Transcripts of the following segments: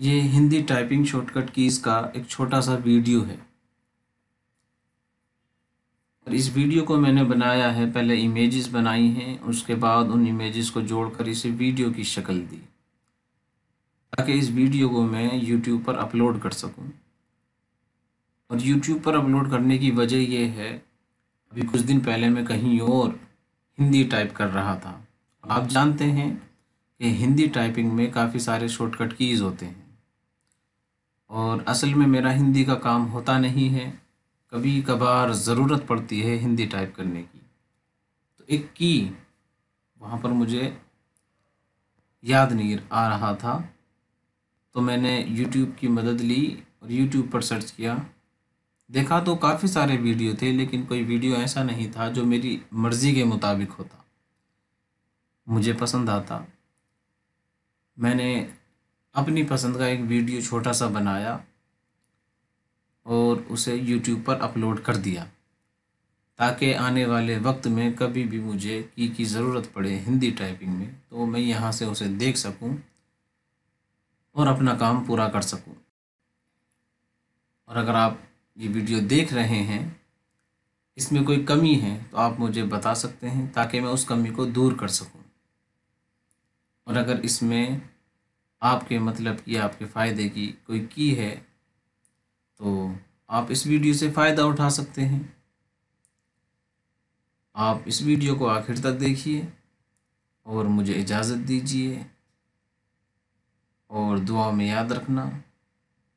ये Hindi typing shortcut keys का एक छोटा सा वीडियो है और इस वीडियो को मैंने बनाया है पहले इमेजेस बनाई हैं उसके बाद उन इमेजेस को जोड़कर इसे वीडियो की शक्ल दी ताकि इस वीडियो को मैं यूट्यूब पर अपलोड कर सकूं और यूट्यूब पर अपलोड करने की वजह यह है अभी कुछ दिन पहले मैं कहीं और हिंदी टाइप कर रहा था आप जानते हैं कि हिंदी टाइपिंग में काफ़ी सारे शॉर्टकट कीज़ होते हैं और असल में मेरा हिंदी का काम होता नहीं है कभी कभार ज़रूरत पड़ती है हिंदी टाइप करने की तो एक की वहाँ पर मुझे याद नहीं आ रहा था तो मैंने यूट्यूब की मदद ली और यूट्यूब पर सर्च किया देखा तो काफ़ी सारे वीडियो थे लेकिन कोई वीडियो ऐसा नहीं था जो मेरी मर्ज़ी के मुताबिक होता मुझे पसंद आता मैंने अपनी पसंद का एक वीडियो छोटा सा बनाया और उसे यूट्यूब पर अपलोड कर दिया ताकि आने वाले वक्त में कभी भी मुझे की की ज़रूरत पड़े हिंदी टाइपिंग में तो मैं यहाँ से उसे देख सकूँ और अपना काम पूरा कर सकूँ और अगर आप ये वीडियो देख रहे हैं इसमें कोई कमी है तो आप मुझे बता सकते हैं ताकि मैं उस कमी को दूर कर सकूँ और अगर इसमें आपके मतलब कि आपके फ़ायदे की कोई की है तो आप इस वीडियो से फ़ायदा उठा सकते हैं आप इस वीडियो को आखिर तक देखिए और मुझे इजाज़त दीजिए और दुआ में याद रखना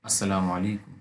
अस्सलाम वालेकुम